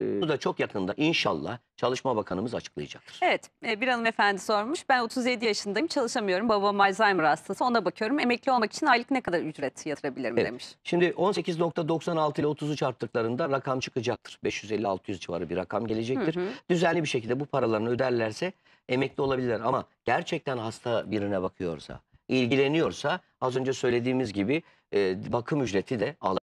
Bu da çok yakında inşallah Çalışma Bakanımız açıklayacaktır. Evet e, bir hanımefendi sormuş. Ben 37 yaşındayım çalışamıyorum. Babam Alzheimer hastası ona bakıyorum. Emekli olmak için aylık ne kadar ücret yatırabilirim evet. demiş. Şimdi 18.96 ile 30'u çarptıklarında rakam çıkacaktır. 550-600 civarı bir rakam gelecektir. Hı hı. Düzenli bir şekilde bu paralarını öderlerse emekli olabilirler. Ama gerçekten hasta birine bakıyorsa, ilgileniyorsa az önce söylediğimiz gibi e, bakım ücreti de alır.